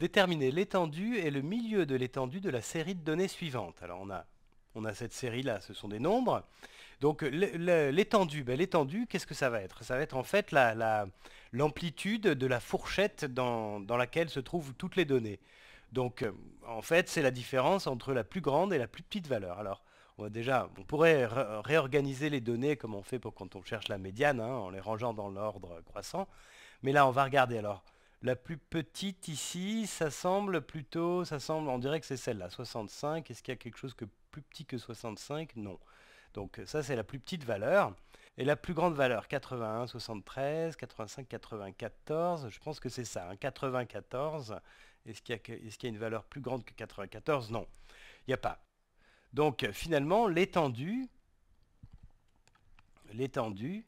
Déterminer l'étendue et le milieu de l'étendue de la série de données suivantes. Alors on a, on a cette série-là, ce sont des nombres. Donc l'étendue, ben, l'étendue, qu'est-ce que ça va être Ça va être en fait l'amplitude la, de la fourchette dans, laquelle se trouvent toutes les données. Donc euh, en fait, c'est la différence entre la plus grande et la plus petite valeur. Alors on déjà, on pourrait réorganiser les données comme on fait pour quand on cherche la médiane, hein, en les rangeant dans l'ordre croissant. Mais là, on va regarder alors la plus petite ici, ça semble plutôt, ça semble, on dirait que c'est celle-là, 65. Est-ce qu'il y a quelque chose que plus petit que 65 Non. Donc ça, c'est la plus petite valeur. Et la plus grande valeur, 81, 73, 85, 94, je pense que c'est ça, 94. Hein, est-ce qu'il y, y, a une valeur plus grande que 94 Non, il n'y a pas. Donc finalement, l'étendue, l'étendue,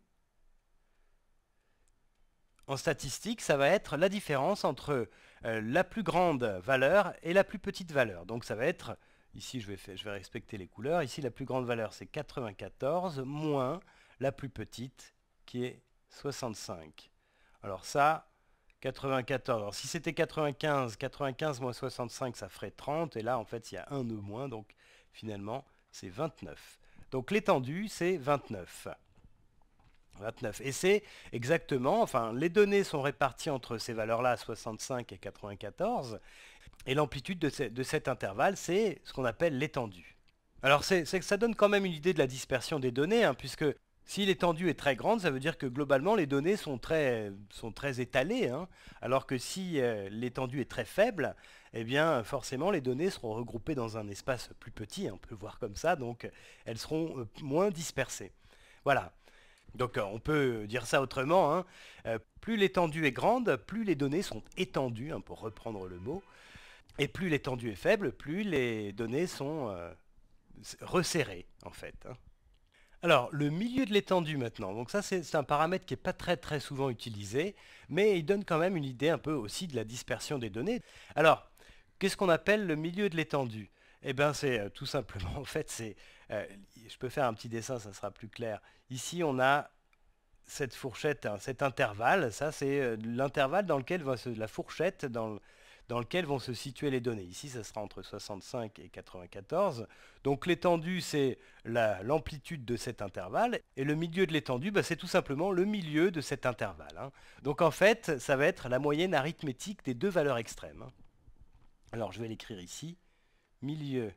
en statistique, ça va être la différence entre euh, la plus grande valeur et la plus petite valeur. Donc ça va être, ici je vais, je vais respecter les couleurs, ici la plus grande valeur c'est 94 moins la plus petite qui est 65. Alors ça, 94. si c'était 95, 95 moins 65 ça ferait 30 et là en fait il y a un nœud moins donc finalement c'est 29. Donc l'étendue c'est 29. 29. Et c'est exactement, enfin, les données sont réparties entre ces valeurs-là, 65 et 94, et l'amplitude de, cet intervalle, c'est ce qu'on appelle l'étendue. Alors, c'est que ça donne quand même une idée de la dispersion des données, hein, puisque si l'étendue est très grande, ça veut dire que globalement, les données sont très, sont très étalées, hein. alors que si euh, l'étendue est très faible, eh bien, forcément, les données seront regroupées dans un espace plus petit, hein, on peut voir comme ça, donc elles seront euh, moins dispersées. Voilà. Donc euh, on peut dire ça autrement. Hein. Euh, plus l'étendue est grande, plus les données sont étendues, hein, pour reprendre le mot. Et plus l'étendue est faible, plus les données sont euh, resserrées, en fait. Hein. Alors, le milieu de l'étendue maintenant. Donc ça, c'est un paramètre qui n'est pas très très souvent utilisé, mais il donne quand même une idée un peu aussi de la dispersion des données. Alors, qu'est-ce qu'on appelle le milieu de l'étendue eh bien, c'est euh, tout simplement, en fait, c'est, euh, je peux faire un petit dessin, ça sera plus clair. Ici, on a cette fourchette, hein, cet intervalle, ça c'est euh, l'intervalle dans lequel va la fourchette dans, dans lequel vont se situer les données. Ici, ça sera entre 65 et 94. Donc l'étendue, c'est l'amplitude de cet intervalle. Et le milieu de l'étendue, bah, c'est tout simplement le milieu de cet intervalle. Hein. Donc en fait, ça va être la moyenne arithmétique des deux valeurs extrêmes. Hein. Alors je vais l'écrire ici milieu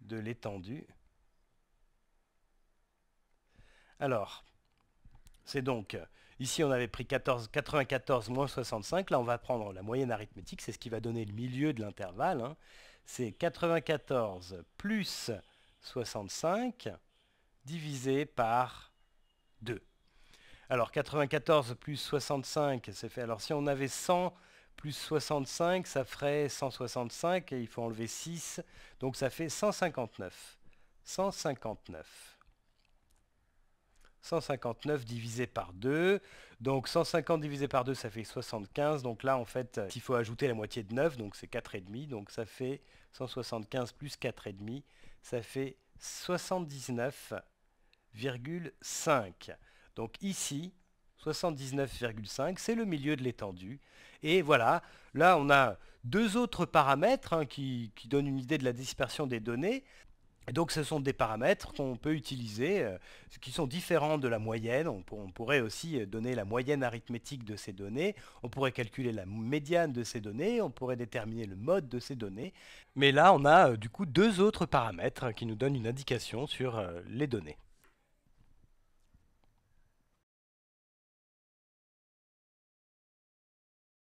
de l'étendue. Alors, c'est donc, ici on avait pris 14, 94 moins 65, là on va prendre la moyenne arithmétique, c'est ce qui va donner le milieu de l'intervalle. Hein. C'est 94 plus 65 divisé par 2. Alors 94 plus 65, c'est fait. Alors si on avait 100 plus 65, ça ferait 165 et il faut enlever 6, donc ça fait 159. 159. 159 divisé par 2, donc 150 divisé par 2 ça fait 75, donc là en fait euh, il faut ajouter la moitié de 9, donc c'est 4,5, donc ça fait 175 plus 4,5, ça fait 79,5. Donc ici, 79,5, c'est le milieu de l'étendue. Et voilà, là on a deux autres paramètres hein, qui, donnent une idée de la dispersion des données. donc ce sont des paramètres qu'on peut utiliser, euh, qui sont différents de la moyenne. On, pourrait aussi donner la moyenne arithmétique de ces données, on pourrait calculer la médiane de ces données, on pourrait déterminer le mode de ces données. Mais là on a euh, du coup deux autres paramètres hein, qui nous donnent une indication sur euh, les données.